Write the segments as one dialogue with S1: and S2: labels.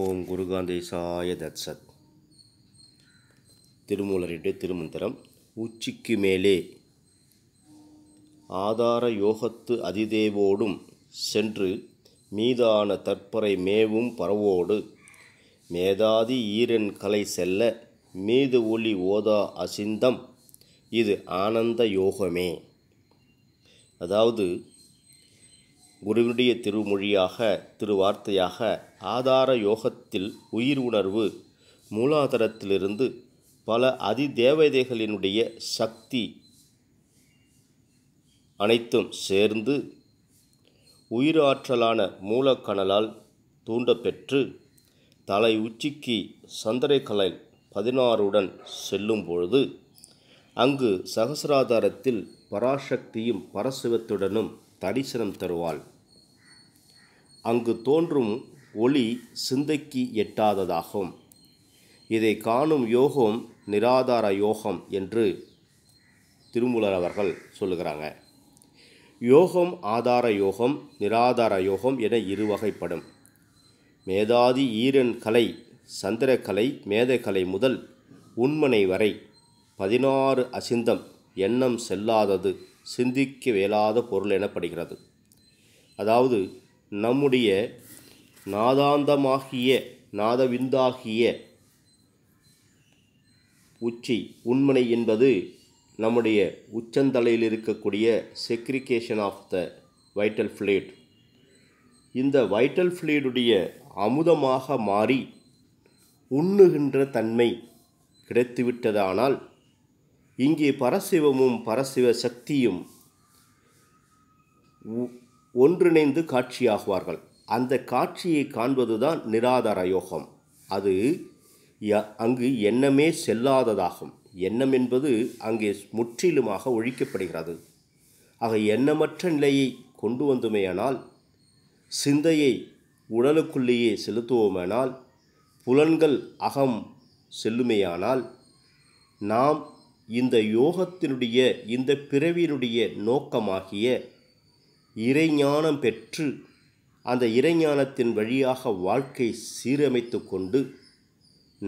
S1: ஓம் குருகாந்தேசாய தத்சத் திருமூலரிட்டு திருமந்திரம் உச்சிக்கு மேலே ஆதார யோகத்து அதிதேவோடும் சென்று மீதான தற்பரை மேவும் பரவோடு மேதாதி ஈரன் கலை செல்ல மீது ஒளி ஓதா அசிந்தம் இது ஆனந்த யோகமே அதாவது குருவினுடைய திருமொழியாக திருவார்த்தையாக ஆதார யோகத்தில் உயிர் உணர்வு மூலாதாரத்திலிருந்து பல அதிதேவதைகளினுடைய சக்தி அனைத்தும் சேர்ந்து உயிராற்றலான மூலக்கணலால் தூண்டப்பெற்று தலை உச்சிக்கு சந்தரைக்கலை பதினாறுடன் செல்லும் பொழுது அங்கு சகசராதாரத்தில் பராசக்தியும் பரசிவத்துடனும் தரிசனம் தருவாள் அங்கு தோன்றும் ஒளி சிந்தைக்கு எட்டாததாகும் இதை காணும் யோகம் நிராதார யோகம் என்று திருமூலர் அவர்கள் சொல்லுகிறாங்க யோகம் ஆதார யோகம் நிராதார யோகம் என இரு வகைப்படும் மேதாதி ஈரன் கலை சந்திரக்கலை மேதைக்கலை முதல் உண்மனை வரை பதினாறு அசிந்தம் எண்ணம் செல்லாதது சிந்திக்க இயலாத பொருள் எனப்படுகிறது அதாவது நம்முடைய நாதாந்தமாகிய நாதவிந்தாகிய உச்சி உண்மனை என்பது நம்முடைய உச்சந்தலையில் இருக்கக்கூடிய segregation of the vital fluid இந்த வைட்டல் ஃப்ளேடுடைய அமுதமாக மாறி உண்ணுகின்ற தன்மை கிடைத்துவிட்டதானால் இங்கே பரசிவமும் பரசிவ சக்தியும் ஒன்றிணைந்து காட்சியாகுவார்கள் அந்த காட்சியை காண்பதுதான் நிராதார யோகம் அது அங்கு எண்ணமே செல்லாததாகும் எண்ணம் என்பது அங்கே முற்றிலுமாக ஒழிக்கப்படுகிறது ஆக எண்ணமற்ற நிலையை கொண்டு வந்தோமேயானால் சிந்தையை உடலுக்குள்ளேயே செலுத்துவோமானால் புலன்கள் அகம் செல்லுமேயானால் நாம் இந்த யோகத்தினுடைய இந்த பிறவியினுடைய நோக்கமாகிய இறைஞானம் பெற்று அந்த இறைஞானத்தின் வழியாக வாழ்க்கை சீரமைத்து கொண்டு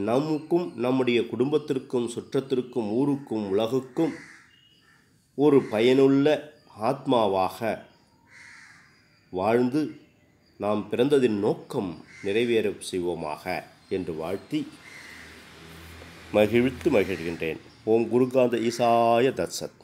S1: நமக்கும் நம்முடைய குடும்பத்திற்கும் சுற்றத்திற்கும் ஊருக்கும் உலகுக்கும் ஒரு பயனுள்ள ஆத்மாவாக வாழ்ந்து நாம் பிறந்ததின் நோக்கம் நிறைவேற செய்வோமாக என்று வாழ்த்தி மகிழ்த்து மகிழ்கின்றேன் ஓம் குருகாந்த ஈசாய தத்சத்